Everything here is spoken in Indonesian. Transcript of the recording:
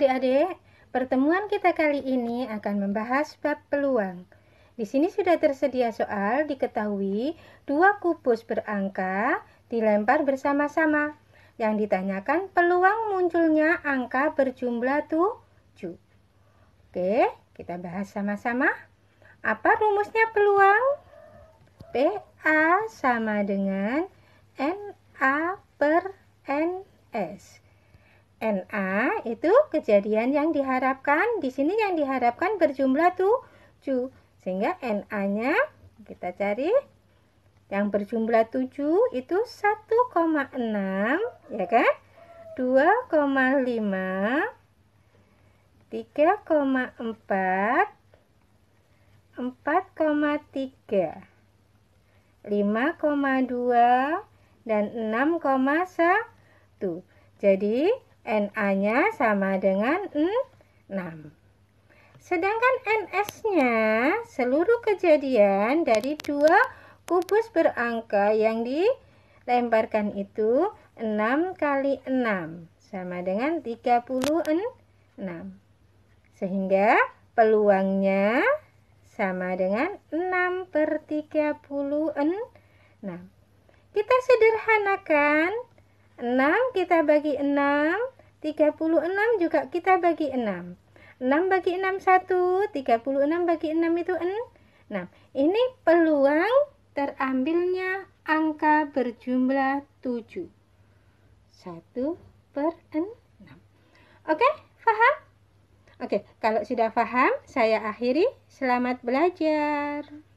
adik-adik, pertemuan kita kali ini akan membahas bab peluang. Di sini sudah tersedia soal diketahui dua kubus berangka dilempar bersama-sama. Yang ditanyakan peluang munculnya angka berjumlah 7. Oke, kita bahas sama-sama. Apa rumusnya peluang? PA sama dengan NA per NS. NA itu kejadian yang diharapkan. Di sini yang diharapkan berjumlah 7. Sehingga NA-nya kita cari yang berjumlah 7 itu 1,6 ya kan? 2,5 3,4 4,3 5,2 dan 6,1 jadi NA-nya sama dengan 6. Sedangkan NS-nya seluruh kejadian dari dua kubus berangka yang dilemparkan itu 6 kali 6 sama dengan 36. Sehingga peluangnya sama dengan 6 per 36. Kita sederhanakan 6 kita bagi 6 36 juga kita bagi 6 6 bagi 6 1 36 bagi 6 itu 6 ini peluang terambilnya angka berjumlah 7 1 per 6 Oke, faham? Oke, kalau sudah faham saya akhiri. Selamat belajar.